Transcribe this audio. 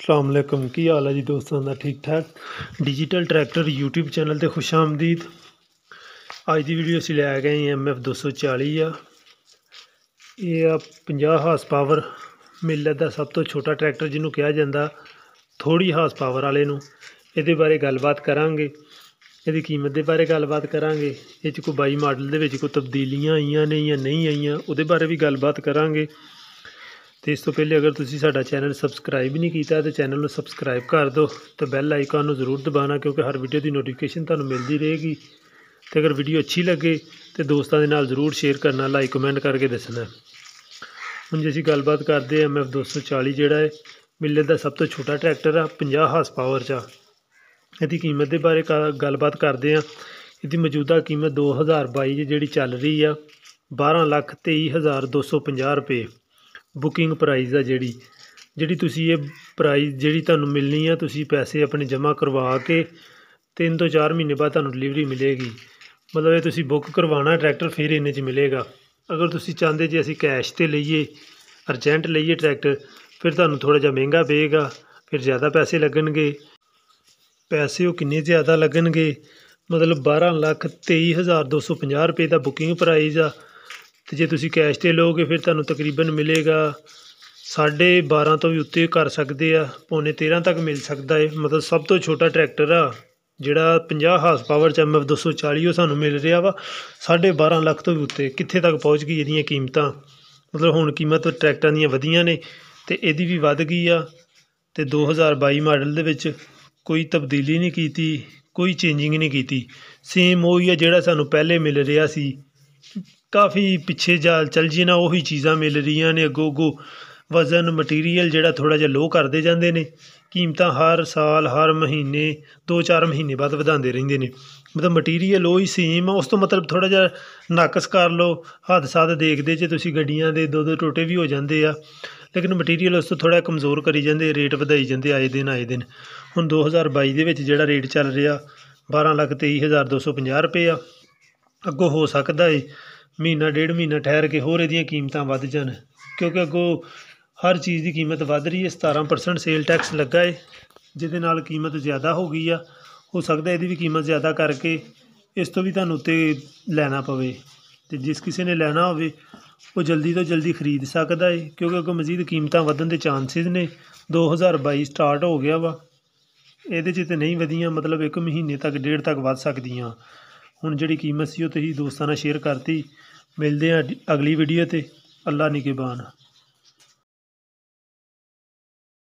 ਅਸਲਾਮ ਅਲੈਕਮ ਕੀ ਹਾਲ ਹੈ ਜੀ ਦੋਸਤਾਂ ਦਾ ਠੀਕ ਠਾਕ ਡਿਜੀਟਲ ਟਰੈਕਟਰ YouTube ਚੈਨਲ ਤੇ ਖੁਸ਼ ਆਮਦੀਦ ਅੱਜ ਦੀ ਵੀਡੀਓ ਅਸੀਂ ਲੈ ਗਏ ਹਾਂ MF 240 ਆ ਇਹ ਆ 50 ਹਾਰਸ ਪਾਵਰ ਮਿਲਤ ਦਾ ਸਭ ਤੋਂ ਛੋਟਾ ਟਰੈਕਟਰ ਜਿਹਨੂੰ ਕਿਹਾ ਜਾਂਦਾ ਥੋੜੀ ਹਾਰਸ ਪਾਵਰ ਵਾਲੇ ਨੂੰ ਇਹਦੇ ਬਾਰੇ ਗੱਲਬਾਤ ਕਰਾਂਗੇ ਇਹਦੀ ਕੀਮਤ ਦੇ ਬਾਰੇ ਗੱਲਬਾਤ ਕਰਾਂਗੇ ਇਹ ਚ ਕੋਈ 22 ਮਾਡਲ ਦੇ ਵਿੱਚ ਕੋਈ ਤਬਦੀਲੀਆਂ ਆਈਆਂ ਨੇ ਜਾਂ ਨਹੀਂ ਆਈਆਂ ਉਹਦੇ ਬਾਰੇ ਵੀ ਗੱਲਬਾਤ ਕਰਾਂਗੇ ਤੇ ਇਸ ਤੋਂ ਪਹਿਲੇ ਅਗਰ ਤੁਸੀਂ ਸਾਡਾ ਚੈਨਲ ਸਬਸਕ੍ਰਾਈਬ ਨਹੀਂ ਕੀਤਾ ਤਾਂ ਚੈਨਲ ਨੂੰ ਸਬਸਕ੍ਰਾਈਬ ਕਰ ਦਿਓ ਤੇ ਬੈਲ ਆਈਕਨ ਨੂੰ ਜ਼ਰੂਰ ਦਬਾਣਾ ਕਿਉਂਕਿ ਹਰ ਵੀਡੀਓ ਦੀ ਨੋਟੀਫਿਕੇਸ਼ਨ ਤੁਹਾਨੂੰ ਮਿਲਦੀ ਰਹੇਗੀ ਤੇ ਅਗਰ ਵੀਡੀਓ ਅੱਛੀ ਲੱਗੇ ਤੇ ਦੋਸਤਾਂ ਦੇ ਨਾਲ ਜ਼ਰੂਰ ਸ਼ੇਅਰ ਕਰਨਾ ਲਾਈਕ ਕਮੈਂਟ ਕਰਕੇ ਦੱਸਣਾ ਹੁਣ ਜੇ ਅਸੀਂ ਗੱਲਬਾਤ ਕਰਦੇ ਹਾਂ MF 240 ਜਿਹੜਾ ਹੈ ਮਿੱਲੇ ਦਾ ਸਭ ਤੋਂ ਛੋਟਾ ਟਰੈਕਟਰ ਆ 50 ਹਾਰਸ ਪਾਵਰ ਚ ਇਹਦੀ ਕੀਮਤ ਦੇ ਬਾਰੇ ਗੱਲਬਾਤ ਕਰਦੇ ਹਾਂ ਇਹਦੀ ਮੌਜੂਦਾ ਕੀਮਤ 2022 ਜਿਹੜੀ ਚੱਲ ਰਹੀ ਆ 12 ਲੱਖ ਰੁਪਏ ਬੁਕਿੰਗ ਪ੍ਰਾਈਸ ਆ ਜਿਹੜੀ ਜਿਹੜੀ ਤੁਸੀਂ ਇਹ ਪ੍ਰਾਈਸ ਜਿਹੜੀ ਤੁਹਾਨੂੰ ਮਿਲਣੀ ਆ ਤੁਸੀਂ ਪੈਸੇ ਆਪਣੇ ਜਮ੍ਹਾਂ ਕਰਵਾ ਕੇ ਤਿੰਨ ਤੋਂ ਚਾਰ ਮਹੀਨੇ ਬਾਅਦ ਤੁਹਾਨੂੰ ਡਿਲੀਵਰੀ ਮਿਲੇਗੀ ਮਤਲਬ ਇਹ ਤੁਸੀਂ ਬੁੱਕ ਕਰਵਾਉਣਾ ਟਰੈਕਟਰ ਫਿਰ ਇੰਨੇ 'ਚ ਮਿਲੇਗਾ ਅਗਰ ਤੁਸੀਂ ਚਾਹੁੰਦੇ ਜੇ ਅਸੀਂ ਕੈਸ਼ 'ਤੇ ਲਈਏ ਅਰਜੈਂਟ ਲਈਏ ਟਰੈਕਟਰ ਫਿਰ ਤੁਹਾਨੂੰ ਥੋੜਾ ਜਿਹਾ ਮਹਿੰਗਾ ਪਏਗਾ ਫਿਰ ਜ਼ਿਆਦਾ ਪੈਸੇ ਲੱਗਣਗੇ ਪੈਸੇ ਉਹ ਕਿੰਨੇ ਜ਼ਿਆਦਾ ਲੱਗਣਗੇ ਮਤਲਬ 12 ਲੱਖ 23250 ਰੁਪਏ ਦਾ ਬੁਕਿੰਗ ਪ੍ਰਾਈਸ ਆ ਤੇ ਜੇ ਤੁਸੀਂ ਕੈਸ਼ 'ਤੇ ਲਓਗੇ ਫਿਰ ਤੁਹਾਨੂੰ ਤਕਰੀਬਨ ਮਿਲੇਗਾ 12.5 ਤੋਂ ਵੀ ਉੱਤੇ ਕਰ ਸਕਦੇ ਆ ਪੌਣੇ 13 ਤੱਕ ਮਿਲ ਸਕਦਾ ਹੈ ਮਤਲਬ ਸਭ ਤੋਂ ਛੋਟਾ ਟਰੈਕਟਰ ਆ ਜਿਹੜਾ 50 ਹਾਰਸ ਪਾਵਰ 'ਚ ਐਮਐਫ 240 ਉਹ ਸਾਨੂੰ ਮਿਲ ਰਿਹਾ ਵਾ 12.5 ਲੱਖ ਤੋਂ ਵੀ ਉੱਤੇ ਕਿੱਥੇ ਤੱਕ ਪਹੁੰਚ ਗਈ ਇਹਦੀਆਂ ਕੀਮਤਾਂ ਮਤਲਬ ਹੁਣ ਕੀਮਤ ਟਰੈਕਟਰਾਂ ਦੀਆਂ ਵਧੀਆਂ ਨੇ ਤੇ ਇਹਦੀ ਵੀ ਵੱਧ ਗਈ ਆ ਤੇ 2022 ਮਾਡਲ ਦੇ ਵਿੱਚ ਕੋਈ ਤਬਦੀਲੀ ਨਹੀਂ ਕੀਤੀ ਕੋਈ ਚੇਂਜਿੰਗ ਨਹੀਂ ਕੀਤੀ ਸੇਮ ਹੀ ਆ ਜਿਹੜਾ ਸਾਨੂੰ ਪਹਿਲੇ ਮਿਲ ਰਿਹਾ ਸੀ ਕਾਫੀ ਪਿੱਛੇ ਜਾ ਚਲ ਜੀ ਨਾ ਉਹੀ ਚੀਜ਼ਾਂ ਮਿਲ ਰਹੀਆਂ ਨੇ ਅੱਗੋ ਅੱਗੋ ਵਜ਼ਨ ਮਟੀਰੀਅਲ ਜਿਹੜਾ ਥੋੜਾ ਜਿਹਾ ਲੋ ਕਰਦੇ ਜਾਂਦੇ ਨੇ ਕੀਮਤਾਂ ਹਰ ਸਾਲ ਹਰ ਮਹੀਨੇ 2-4 ਮਹੀਨੇ ਬਾਅਦ ਵਧਾਉਂਦੇ ਰਹਿੰਦੇ ਨੇ ਮਤਲਬ ਮਟੀਰੀਅਲ ਉਹੀ ਸੇਮ ਉਸ ਤੋਂ ਮਤਲਬ ਥੋੜਾ ਜਿਹਾ ਨਾਕਸ ਕਰ ਲਓ ਹੱਦ-ਸਾਦ ਦੇਖਦੇ ਜੇ ਤੁਸੀਂ ਗੱਡੀਆਂ ਦੇ ਦੋ ਦੋ ਟੋਟੇ ਵੀ ਹੋ ਜਾਂਦੇ ਆ ਲੇਕਿਨ ਮਟੀਰੀਅਲ ਉਸ ਤੋਂ ਥੋੜਾ ਕਮਜ਼ੋਰ ਕਰੀ ਜਾਂਦੇ ਰੇਟ ਵਧਾਈ ਜਾਂਦੇ ਆਏ ਦਿਨ ਆਏ ਦਿਨ ਹੁਣ 2022 ਦੇ ਵਿੱਚ ਜਿਹੜਾ ਰੇਟ ਚੱਲ ਰਿਹਾ 12 ਲੱਖ 23250 ਰੁਪਏ ਆ ਅੱਗੋਂ ਹੋ ਸਕਦਾ ਏ ਮਹੀਨਾ ਡੇਢ ਮਹੀਨਾ ਠਹਿਰ ਕੇ ਹੋਰ ਇਹਦੀਆਂ ਕੀਮਤਾਂ ਵੱਧ ਜਾਣ ਕਿਉਂਕਿ ਅੱਗੋਂ ਹਰ ਚੀਜ਼ ਦੀ ਕੀਮਤ ਵੱਧ ਰਹੀ ਏ 17% ਸੇਲ ਟੈਕਸ ਲੱਗਾ ਏ ਜਿਹਦੇ ਨਾਲ ਕੀਮਤ ਜ਼ਿਆਦਾ ਹੋ ਗਈ ਆ ਹੋ ਸਕਦਾ ਇਹਦੀ ਵੀ ਕੀਮਤ ਜ਼ਿਆਦਾ ਕਰਕੇ ਇਸ ਤੋਂ ਵੀ ਤੁਹਾਨੂੰ ਉੱਤੇ ਲੈਣਾ ਪਵੇ ਤੇ ਜਿਸ ਕਿਸੇ ਨੇ ਲੈਣਾ ਹੋਵੇ ਉਹ ਜਲਦੀ ਤੋਂ ਜਲਦੀ ਖਰੀਦ ਸਕਦਾ ਏ ਕਿਉਂਕਿ ਅੱਗੋਂ ਮਜ਼ੀਦ ਕੀਮਤਾਂ ਵਧਣ ਦੇ ਚਾਂਸਸ ਨੇ 2022 ਸਟਾਰਟ ਹੋ ਗਿਆ ਵਾ ਇਹਦੇ 'ਚ ਤੇ ਨਹੀਂ ਵਧੀਆਂ ਮਤਲਬ ਇੱਕ ਮਹੀਨੇ ਤੱਕ ਡੇਢ ਤੱਕ ਵੱਧ ਸਕਦੀਆਂ ਹੁਣ ਜਿਹੜੀ ਕੀਮਤ ਸੀ ਉਹ ਤੁਸੀਂ ਦੋਸਤਾਂ ਨਾਲ ਸ਼ੇਅਰ ਕਰਤੀ ਮਿਲਦੇ ਆ ਅਗਲੀ ਵੀਡੀਓ ਤੇ ਅੱਲਾ ਨਿਗਹਿਬਾਨ